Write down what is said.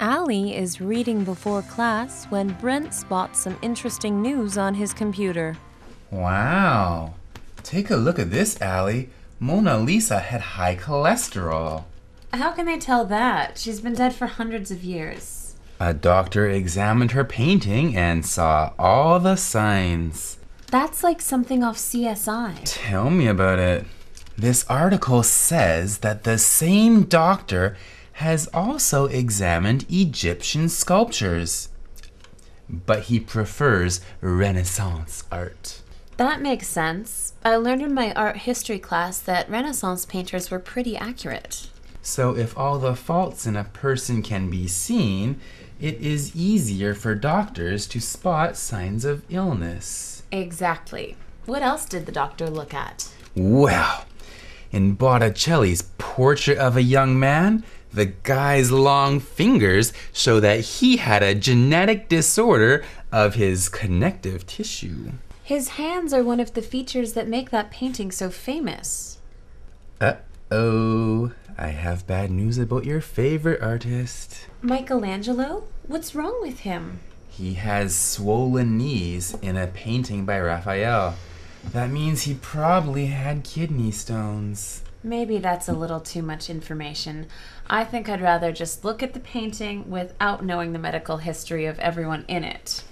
Allie is reading before class when Brent spots some interesting news on his computer. Wow. Take a look at this, Allie. Mona Lisa had high cholesterol. How can they tell that? She's been dead for hundreds of years. A doctor examined her painting and saw all the signs. That's like something off CSI. Tell me about it. This article says that the same doctor has also examined Egyptian sculptures, but he prefers Renaissance art. That makes sense. I learned in my art history class that Renaissance painters were pretty accurate. So, if all the faults in a person can be seen, it is easier for doctors to spot signs of illness. Exactly. What else did the doctor look at? Well, in Botticelli's portrait of a young man, the guy's long fingers show that he had a genetic disorder of his connective tissue. His hands are one of the features that make that painting so famous. Uh oh, I have bad news about your favorite artist. Michelangelo? What's wrong with him? He has swollen knees in a painting by Raphael. That means he probably had kidney stones. Maybe that's a little too much information. I think I'd rather just look at the painting without knowing the medical history of everyone in it.